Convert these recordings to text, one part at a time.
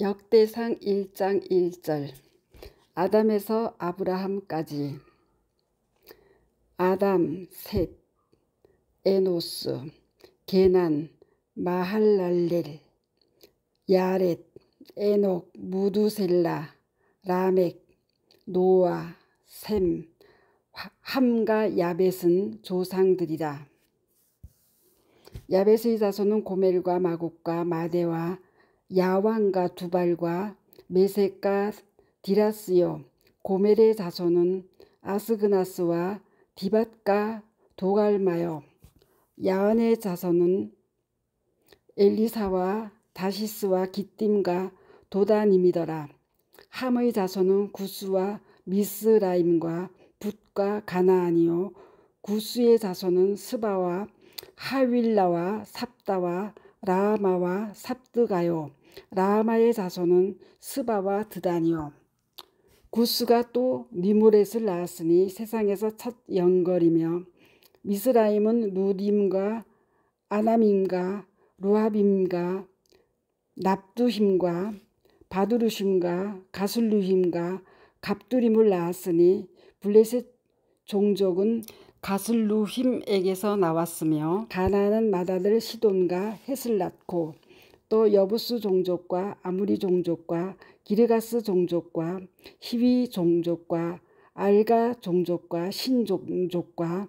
역대상 1장 1절 아담에서 아브라함까지 아담, 셋, 에노스, 게난, 마할랄렐, 야렛, 에녹, 무두셀라, 라멕, 노아, 셈, 함과 야벳은 조상들이다 야벳의 자손은 고멜과 마곡과 마대와 야완과 두발과 메섹과 디라스요 고멜의 자손은 아스그나스와 디밭과 도갈마요 야완의 자손은 엘리사와 다시스와 기띔과 도단임이더라 함의 자손은 구스와 미스라임과 붓과 가나안이요 구스의 자손은 스바와 하윌라와 삽다와 라마와 삽드가요. 라마의 자손은 스바와 드단이요. 구스가 또 니무렛을 낳았으니 세상에서 첫 영걸이며 미스라임은 루림과 아나임과 루합임과 납두힘과 바두루심과 가술루힘과 갑두림을 낳았으니 블레셋 종족은 가슬루힘에게서 나왔으며 가나안은 맏아들 시돈과 헷을 낳고 또 여부스 종족과 아무리 종족과 기르가스 종족과 히위 종족과 알가 종족과 신 종족과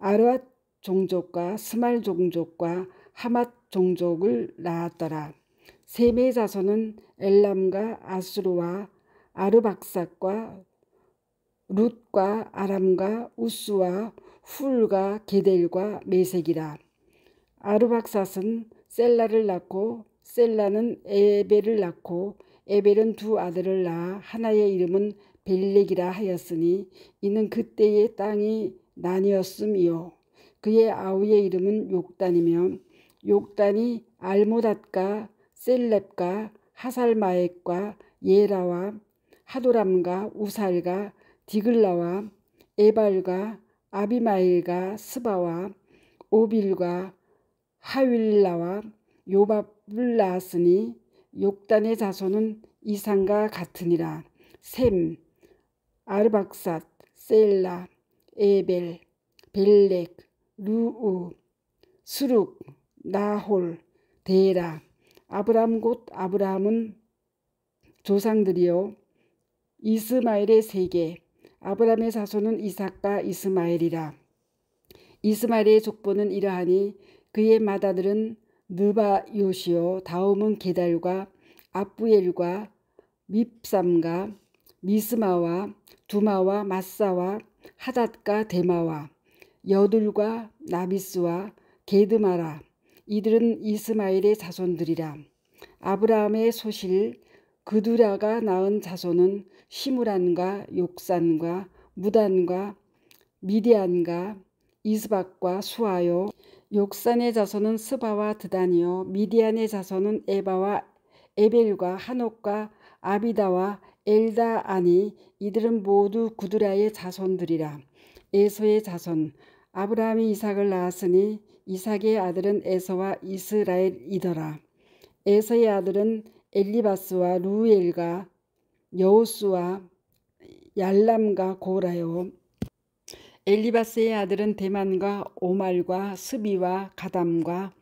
아르앗 종족과 스말 종족과 하맛 종족을 낳았더라. 세메 자손은 엘람과 아수르와 아르박삭과 룻과 아람과 우스와 훌과 게델과 메색이라. 아르박삿은 셀라를 낳고 셀라는 에벨을 낳고 에벨은 두 아들을 낳아 하나의 이름은 벨렉이라 하였으니 이는 그때의 땅이 나뉘었음이요 그의 아우의 이름은 욕단이며 욕단이 알모닷과 셀렙과 하살마액과 예라와 하도람과 우살과 디글라와 에발과 아비마일과 스바와 오빌과 하윌라와 요밥을 낳았으니 욕단의 자손은 이상과 같으니라. 셈, 아르박삿, 셀라, 에벨, 벨렉, 루우, 수룩, 나홀, 데라. 아브람 곧 아브라함은 조상들이요. 이스마엘의 세계, 아브라함의 자손은 이삭과 이스마엘이라. 이스마엘의 족보는 이러하니 그의 맏아들은 느바 요시오 다음은 게달과 압부엘과 밉삼과 미스마와 두마와 마사와 하닷과 데마와 여둘과 나비스와 게드마라 이들은 이스마엘의 자손들이라 아브라함의 소실 그두라가 낳은 자손은 시무란과 욕산과 무단과 미디안과 이스박과 수아요 욕산의 자손은 스바와 드단이요 미디안의 자손은 에바와 에벨과 한옥과 아비다와 엘다아니 이들은 모두 구두라의 자손들이라 에서의 자손 아브라함이 이삭을 낳았으니 이삭의 아들은 에서와 이스라엘이더라 에서의 아들은 엘리바스와 루엘과 여호수와 얄람과 고라요. 엘리바스의 아들은 대만과 오말과 스비와 가담과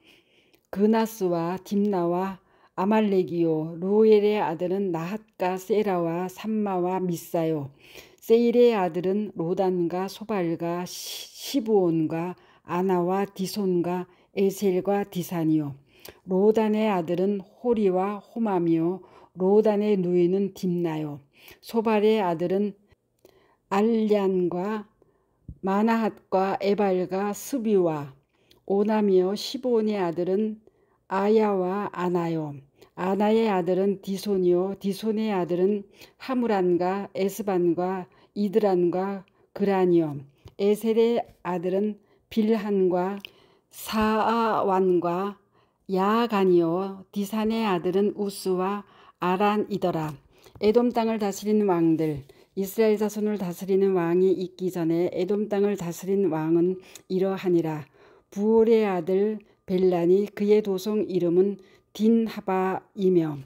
그나스와 딥나와 아말렉이요 루엘의 아들은 나핫과 세라와 삼마와 미사요 세일의 아들은 로단과 소발과 시부온과 아나와 디손과 에셀과 디산이요 로단의 아들은 호리와 호마요 로단의 누이는 딥나요. 소발의 아들은 알리안과 마나핫과 에발과 스비와 오나요 시본의 아들은 아야와 아나요. 아나의 아들은 디손이요 디손의 아들은 하무란과 에스반과 이드란과 그라니요. 에셀의 아들은 빌한과 사아완과 야간이요 디산의 아들은 우스와 아란이더라. 에돔 땅을 다스리는 왕들 이스라엘 자손을 다스리는 왕이 있기 전에 에돔 땅을 다스린 왕은 이러하니라. 부올의 아들 벨라니 그의 도성 이름은 딘하바이며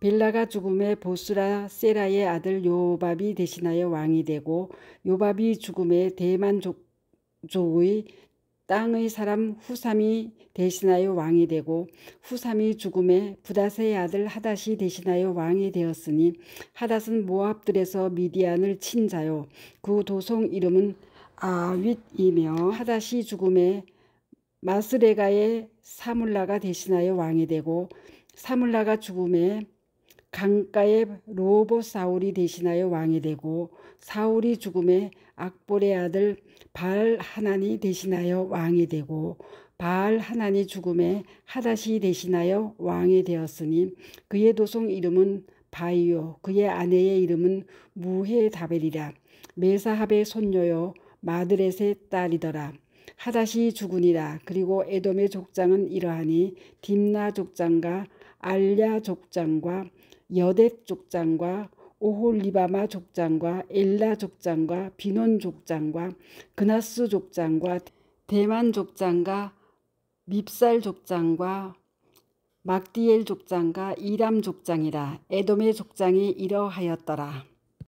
벨라가 죽음에 보스라 세라의 아들 요밥이 대신하여 왕이 되고 요밥이 죽음에 대만 족의 땅의 사람 후삼이 대신하여 왕이 되고 후삼이 죽음에 부다세의 아들 하닷이 대신하여 왕이 되었으니 하닷은 모압들에서 미디안을 친 자요 그 도성 이름은 아윗이며 하닷이 죽음에 마스레가의 사물라가 대신하여 왕이 되고 사물라가 죽음에 강가의 로봇 사울이 대신하여 왕이 되고 사울이 죽음에 악볼의 아들 발 하나니 대신하여 왕이 되고 발 하나니 죽음에 하다시 대신하여 왕이 되었으니 그의 도성 이름은 바이오 그의 아내의 이름은 무헤다벨이라 메사합의 손녀요 마드렛의 딸이더라 하다시 죽으니라 그리고 에돔의 족장은 이러하니 딤나 족장과 알랴 족장과 여뎃 족장과 오홀리바마 족장과 엘라 족장과 비논 족장과 그나스 족장과 대만 족장과 밉살 족장과 막디엘 족장과 이람 족장이라 에돔의 족장이 이러하였더라.